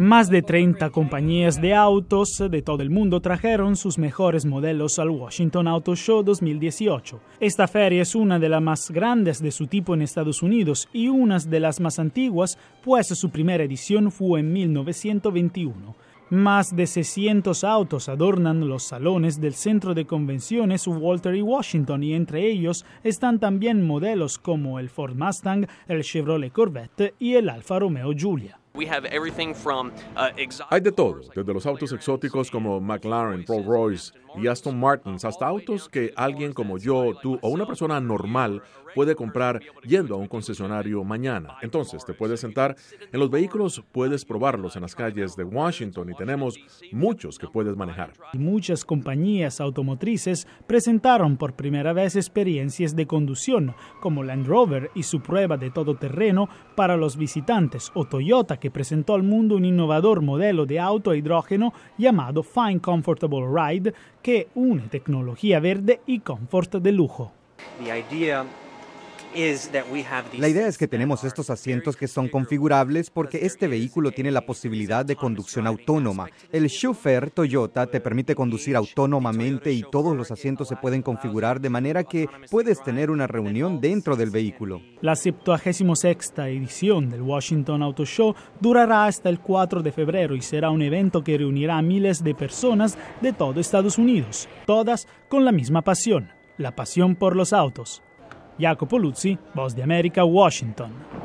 Más de 30 compañías de autos de todo el mundo trajeron sus mejores modelos al Washington Auto Show 2018. Esta feria es una de las más grandes de su tipo en Estados Unidos y una de las más antiguas, pues su primera edición fue en 1921. Más de 600 autos adornan los salones del centro de convenciones Walter y e. Washington y entre ellos están también modelos como el Ford Mustang, el Chevrolet Corvette y el Alfa Romeo Giulia. Uh, Hay de todo, desde los autos exóticos como McLaren, Rolls Royce y Aston Martins, hasta autos que alguien como yo, tú o una persona normal puede comprar yendo a un concesionario mañana. Entonces, te puedes sentar en los vehículos, puedes probarlos en las calles de Washington y tenemos muchos que puedes manejar. Muchas compañías automotrices presentaron por primera vez experiencias de conducción, como Land Rover y su prueba de todoterreno para los visitantes o Toyota que presentó al mundo un innovador modelo de auto a hidrógeno llamado Fine Comfortable Ride, que une tecnología verde y confort de lujo. The idea la idea es que tenemos estos asientos que son configurables porque este vehículo tiene la posibilidad de conducción autónoma. El chauffeur Toyota te permite conducir autónomamente y todos los asientos se pueden configurar de manera que puedes tener una reunión dentro del vehículo. La 76 edición del Washington Auto Show durará hasta el 4 de febrero y será un evento que reunirá a miles de personas de todo Estados Unidos, todas con la misma pasión, la pasión por los autos. Jacopo Luzzi, Boss di America, Washington.